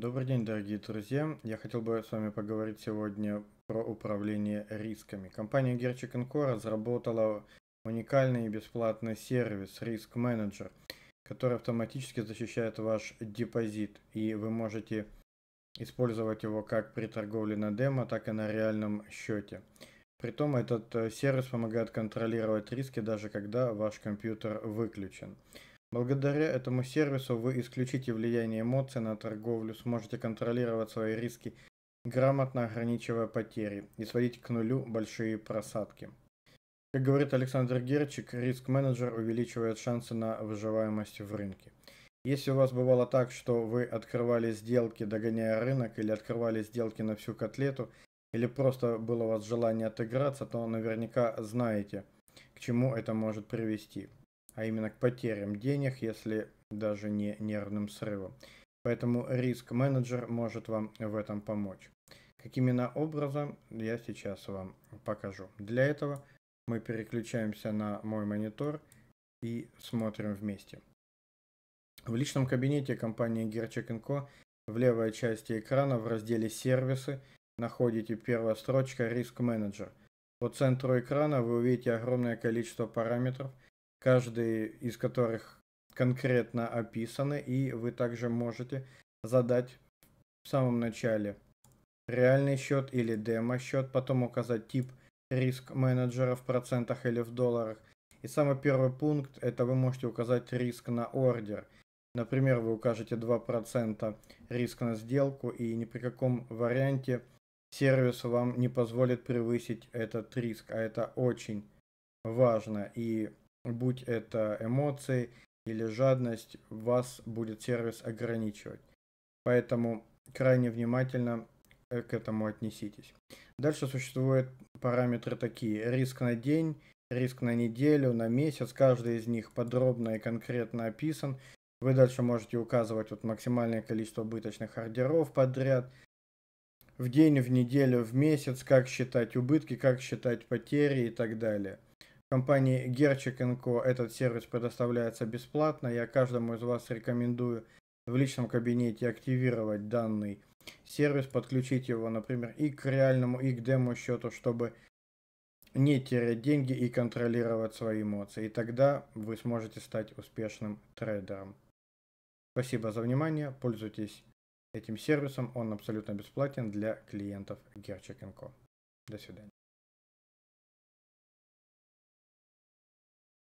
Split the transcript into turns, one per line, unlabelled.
Добрый день, дорогие друзья. Я хотел бы с вами поговорить сегодня про управление рисками. Компания Gerchik Co. разработала уникальный и бесплатный сервис Risk Manager, который автоматически защищает ваш депозит, и вы можете использовать его как при торговле на демо, так и на реальном счете. Притом этот э, сервис помогает контролировать риски даже когда ваш компьютер выключен. Благодаря этому сервису вы исключите влияние эмоций на торговлю, сможете контролировать свои риски, грамотно ограничивая потери и сводить к нулю большие просадки. Как говорит Александр Герчик, риск-менеджер увеличивает шансы на выживаемость в рынке. Если у вас бывало так, что вы открывали сделки, догоняя рынок, или открывали сделки на всю котлету, или просто было у вас желание отыграться, то наверняка знаете, к чему это может привести а именно к потерям денег, если даже не нервным срывом. Поэтому риск-менеджер может вам в этом помочь. Каким именно образом, я сейчас вам покажу. Для этого мы переключаемся на мой монитор и смотрим вместе. В личном кабинете компании Gerchek Co. в левой части экрана в разделе «Сервисы» находите первая строчка «Риск менеджер». По центру экрана вы увидите огромное количество параметров – каждый из которых конкретно описаны, и вы также можете задать в самом начале реальный счет или демо-счет, потом указать тип риск менеджера в процентах или в долларах. И самый первый пункт – это вы можете указать риск на ордер. Например, вы укажете 2% риск на сделку, и ни при каком варианте сервис вам не позволит превысить этот риск, а это очень важно. И будь это эмоции или жадность, вас будет сервис ограничивать. Поэтому крайне внимательно э, к этому отнеситесь. Дальше существуют параметры такие. Риск на день, риск на неделю, на месяц. Каждый из них подробно и конкретно описан. Вы дальше можете указывать вот максимальное количество убыточных ордеров подряд. В день, в неделю, в месяц, как считать убытки, как считать потери и так далее компании Gerchik Co. Этот сервис предоставляется бесплатно. Я каждому из вас рекомендую в личном кабинете активировать данный сервис, подключить его, например, и к реальному, и к демо счету, чтобы не терять деньги и контролировать свои эмоции. И тогда вы сможете стать успешным трейдером. Спасибо за внимание. Пользуйтесь этим сервисом. Он абсолютно бесплатен для клиентов Gerchik Co. До свидания.